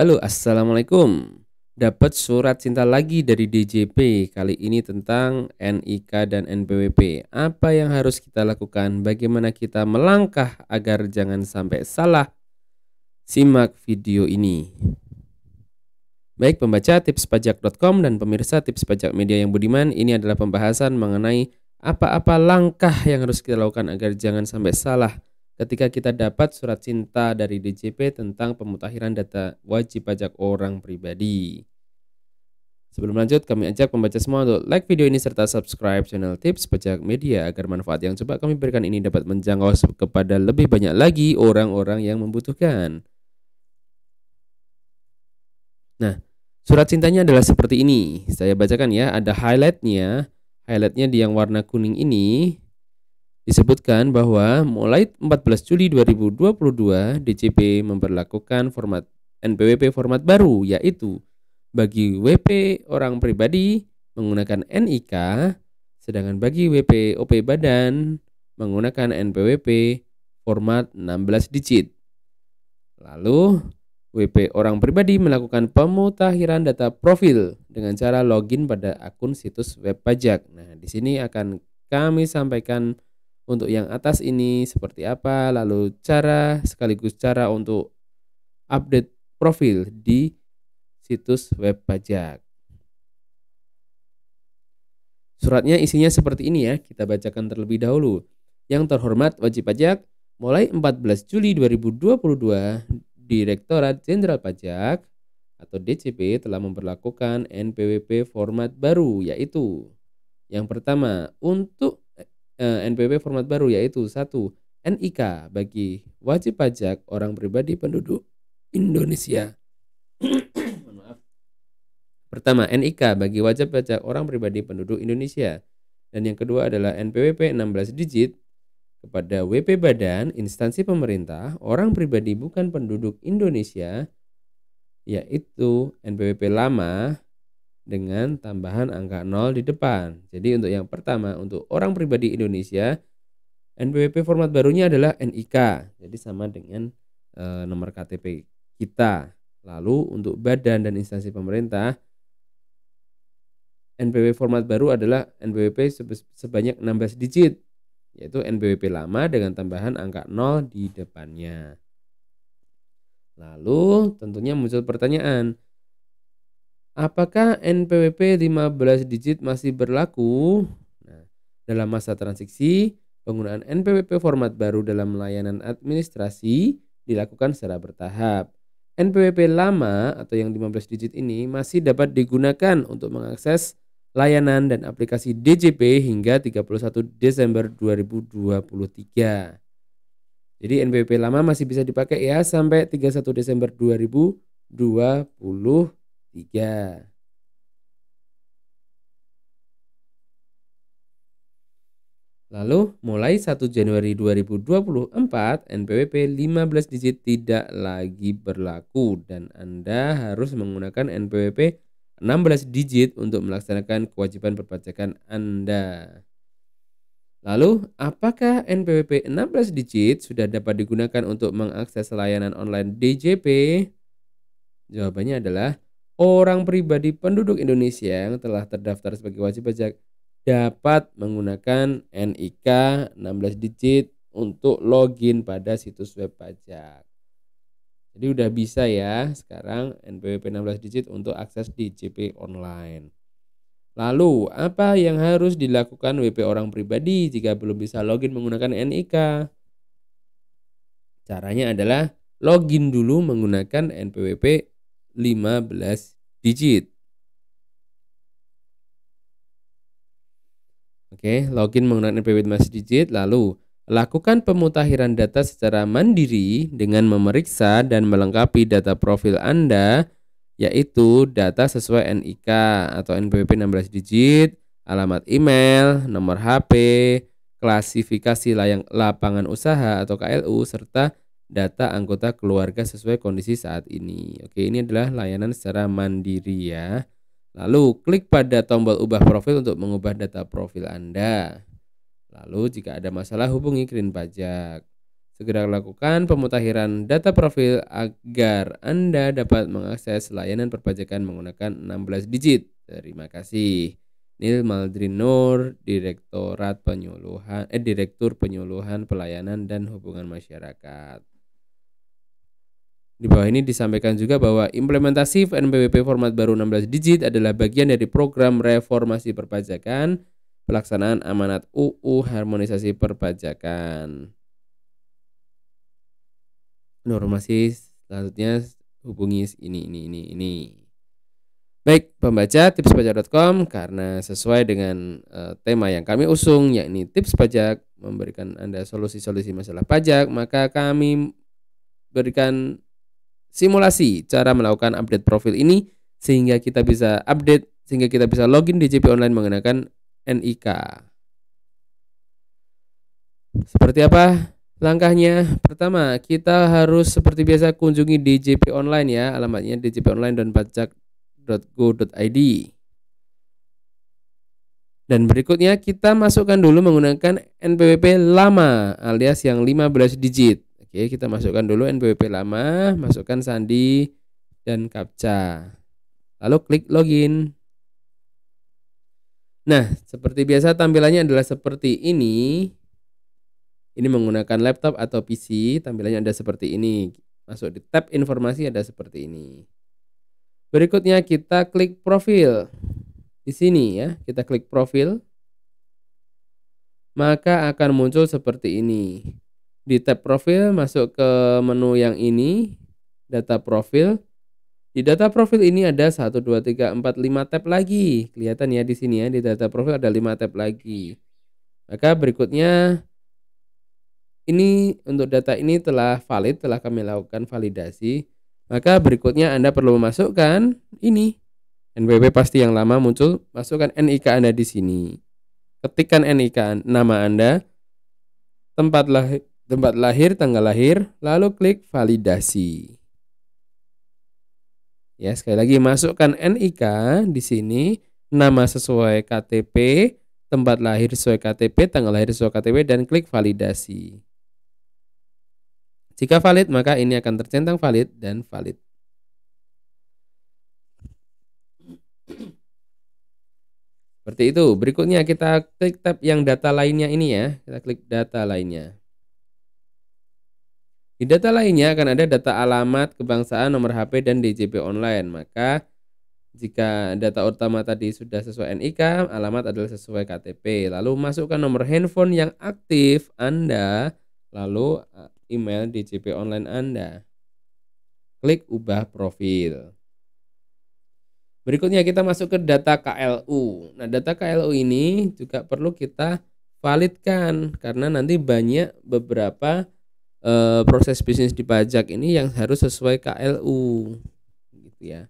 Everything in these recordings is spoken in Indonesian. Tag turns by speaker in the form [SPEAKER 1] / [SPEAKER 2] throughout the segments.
[SPEAKER 1] Halo, Assalamualaikum. Dapat surat cinta lagi dari DJP, kali ini tentang NIK dan NPWP. Apa yang harus kita lakukan? Bagaimana kita melangkah agar jangan sampai salah? Simak video ini. Baik pembaca tipspajak.com dan pemirsa tips pajak media yang budiman, ini adalah pembahasan mengenai apa-apa langkah yang harus kita lakukan agar jangan sampai salah ketika kita dapat surat cinta dari DJP tentang pemutakhiran data wajib pajak orang pribadi. Sebelum lanjut, kami ajak pembaca semua untuk like video ini serta subscribe channel Tips Pajak Media agar manfaat yang coba kami berikan ini dapat menjangkau kepada lebih banyak lagi orang-orang yang membutuhkan. Nah, surat cintanya adalah seperti ini. Saya bacakan ya, ada highlightnya. Highlightnya di yang warna kuning ini Disebutkan bahwa mulai 14 Juli 2022, DCP memperlakukan format NPWP format baru, yaitu bagi WP orang pribadi menggunakan NIK, sedangkan bagi WP OP badan menggunakan NPWP format 16 digit. Lalu, WP orang pribadi melakukan pemutakhiran data profil dengan cara login pada akun situs web pajak. Nah, di sini akan kami sampaikan untuk yang atas ini seperti apa, lalu cara sekaligus cara untuk update profil di situs web pajak. Suratnya isinya seperti ini ya, kita bacakan terlebih dahulu. Yang terhormat wajib pajak, mulai 14 Juli 2022, Direktorat Jenderal Pajak atau DCP telah memperlakukan NPWP format baru yaitu yang pertama untuk eh, NPWP format baru yaitu satu NIK bagi wajib pajak orang pribadi penduduk Indonesia. Pertama, NIK bagi wajib pajak orang pribadi penduduk Indonesia. Dan yang kedua adalah NPWP 16 digit kepada WP badan, instansi pemerintah, orang pribadi bukan penduduk Indonesia, yaitu NPWP lama dengan tambahan angka 0 di depan. Jadi untuk yang pertama, untuk orang pribadi Indonesia, NPWP format barunya adalah NIK. Jadi sama dengan e, nomor KTP kita. Lalu untuk badan dan instansi pemerintah, NPWP format baru adalah NPWP sebanyak 16 digit, yaitu NPWP lama dengan tambahan angka 0 di depannya. Lalu tentunya muncul pertanyaan, Apakah NPWP 15 digit masih berlaku? Nah, dalam masa transisi, penggunaan NPWP format baru dalam layanan administrasi dilakukan secara bertahap. NPWP lama atau yang 15 digit ini masih dapat digunakan untuk mengakses layanan dan aplikasi DJP hingga 31 Desember 2023. Jadi NPWP lama masih bisa dipakai ya sampai 31 Desember 2023 tiga Lalu, mulai 1 Januari 2024, NPWP 15 digit tidak lagi berlaku dan Anda harus menggunakan NPWP 16 digit untuk melaksanakan kewajiban perpajakan Anda. Lalu, apakah NPWP 16 digit sudah dapat digunakan untuk mengakses layanan online DJP? Jawabannya adalah orang pribadi penduduk Indonesia yang telah terdaftar sebagai wajib pajak dapat menggunakan NIK 16 digit untuk login pada situs web pajak. Jadi udah bisa ya sekarang NPWP 16 digit untuk akses di JP online. Lalu, apa yang harus dilakukan WP orang pribadi jika belum bisa login menggunakan NIK? Caranya adalah login dulu menggunakan NPWP 15 digit. Oke, login menggunakan NPWP masih digit lalu lakukan pemutakhiran data secara mandiri dengan memeriksa dan melengkapi data profil Anda yaitu data sesuai NIK atau NPWP 16 digit, alamat email, nomor HP, klasifikasi layang lapangan usaha atau KLU serta data anggota keluarga sesuai kondisi saat ini. Oke, ini adalah layanan secara mandiri ya. Lalu klik pada tombol ubah profil untuk mengubah data profil Anda. Lalu jika ada masalah hubungi Green Pajak. Segera lakukan pemutakhiran data profil agar Anda dapat mengakses layanan perpajakan menggunakan 16 digit. Terima kasih. Nil Maldrin Nur, Direktorat Penyuluhan eh Direktur Penyuluhan Pelayanan dan Hubungan Masyarakat. Di bawah ini disampaikan juga bahwa implementasi NPWP format baru 16 digit adalah bagian dari program reformasi perpajakan, pelaksanaan amanat UU harmonisasi perpajakan. Normasi selanjutnya hubungi ini ini ini ini. Baik, pembaca tipspajak.com karena sesuai dengan uh, tema yang kami usung yakni tips pajak memberikan Anda solusi-solusi masalah pajak, maka kami berikan simulasi cara melakukan update profil ini sehingga kita bisa update sehingga kita bisa login di JP Online menggunakan NIK. Seperti apa langkahnya? Pertama, kita harus seperti biasa kunjungi DJP Online ya, alamatnya djponline.pajak.go.id. Dan berikutnya kita masukkan dulu menggunakan NPWP lama alias yang 15 digit. Oke, kita masukkan dulu NPWP lama, masukkan sandi dan captcha. Lalu klik login. Nah, seperti biasa tampilannya adalah seperti ini. Ini menggunakan laptop atau PC, tampilannya ada seperti ini. Masuk di tab informasi ada seperti ini. Berikutnya kita klik profil. Di sini ya, kita klik profil. Maka akan muncul seperti ini di tab profil masuk ke menu yang ini data profil di data profil ini ada 1 2 3 4 5 tab lagi. Kelihatan ya di sini ya di data profil ada 5 tab lagi. Maka berikutnya ini untuk data ini telah valid, telah kami lakukan validasi. Maka berikutnya Anda perlu memasukkan ini. npwp pasti yang lama muncul, masukkan NIK Anda di sini. Ketikkan NIK nama Anda, tempat lahir tempat lahir, tanggal lahir, lalu klik validasi. Ya, sekali lagi masukkan NIK di sini, nama sesuai KTP, tempat lahir sesuai KTP, tanggal lahir sesuai KTP dan klik validasi. Jika valid, maka ini akan tercentang valid dan valid. Seperti itu. Berikutnya kita klik tab yang data lainnya ini ya. Kita klik data lainnya. Di data lainnya akan ada data alamat, kebangsaan, nomor HP, dan DJP online. Maka jika data utama tadi sudah sesuai NIK, alamat adalah sesuai KTP. Lalu masukkan nomor handphone yang aktif Anda, lalu eh, email DJP online Anda. Klik ubah profil. Berikutnya kita masuk ke data KLU. Nah, data KLU ini juga perlu kita validkan karena nanti banyak beberapa e, proses bisnis di pajak ini yang harus sesuai KLU gitu ya.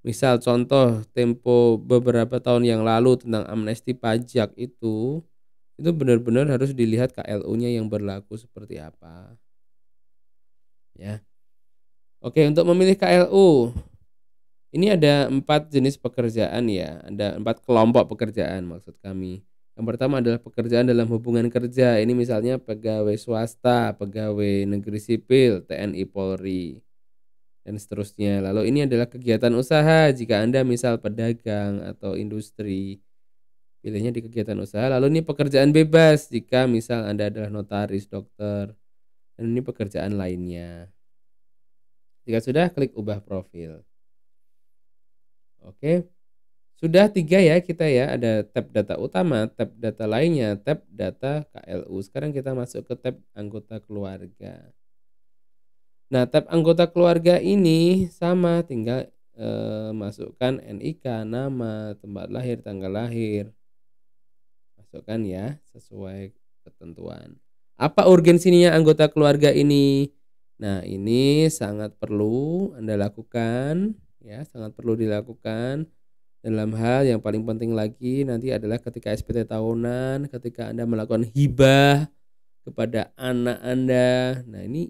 [SPEAKER 1] Misal contoh tempo beberapa tahun yang lalu tentang amnesti pajak itu itu benar-benar harus dilihat KLU-nya yang berlaku seperti apa. Ya. Oke, untuk memilih KLU ini ada empat jenis pekerjaan ya, ada empat kelompok pekerjaan maksud kami. Yang pertama adalah pekerjaan dalam hubungan kerja. Ini misalnya pegawai swasta, pegawai negeri sipil, TNI Polri, dan seterusnya. Lalu ini adalah kegiatan usaha jika Anda misal pedagang atau industri. Pilihnya di kegiatan usaha. Lalu ini pekerjaan bebas jika misal Anda adalah notaris, dokter, dan ini pekerjaan lainnya. Jika sudah, klik ubah profil. Oke. Okay. Sudah tiga ya kita ya, ada tab data utama, tab data lainnya, tab data KLU. Sekarang kita masuk ke tab anggota keluarga. Nah, tab anggota keluarga ini sama, tinggal eh, masukkan NIK, nama, tempat lahir, tanggal lahir. Masukkan ya, sesuai ketentuan. Apa urgensinya anggota keluarga ini? Nah, ini sangat perlu Anda lakukan, ya, sangat perlu dilakukan dalam hal yang paling penting lagi nanti adalah ketika SPT tahunan, ketika Anda melakukan hibah kepada anak Anda. Nah, ini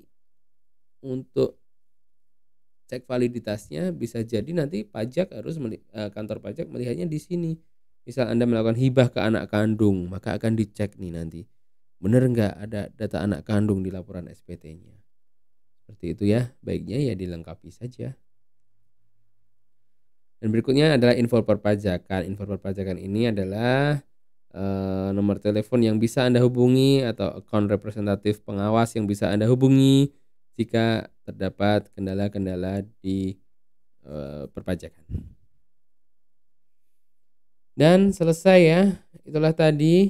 [SPEAKER 1] untuk cek validitasnya bisa jadi nanti pajak harus eh, kantor pajak melihatnya di sini. Misal Anda melakukan hibah ke anak kandung, maka akan dicek nih nanti. Benar nggak ada data anak kandung di laporan SPT-nya? Seperti itu ya, baiknya ya dilengkapi saja. Dan berikutnya adalah info perpajakan. Info perpajakan ini adalah uh, nomor telepon yang bisa Anda hubungi atau account representatif pengawas yang bisa Anda hubungi jika terdapat kendala-kendala di uh, perpajakan. Dan selesai ya. Itulah tadi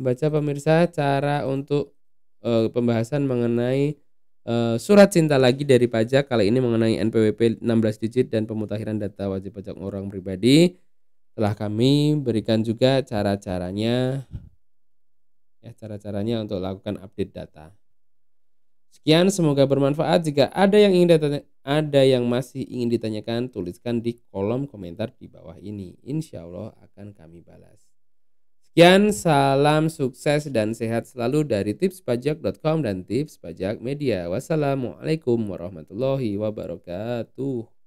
[SPEAKER 1] membaca pemirsa cara untuk uh, pembahasan mengenai Eh, surat cinta lagi dari pajak kali ini mengenai NPWP 16 digit dan pemutakhiran data wajib pajak orang pribadi telah kami berikan juga cara-caranya ya cara-caranya untuk lakukan update data. Sekian semoga bermanfaat. Jika ada yang ingin ditanya, ada yang masih ingin ditanyakan tuliskan di kolom komentar di bawah ini. Insya Allah akan kami balas. Sekian, salam sukses dan sehat selalu dari tipspajak.com dan Tips Pajak Media. Wassalamualaikum warahmatullahi wabarakatuh.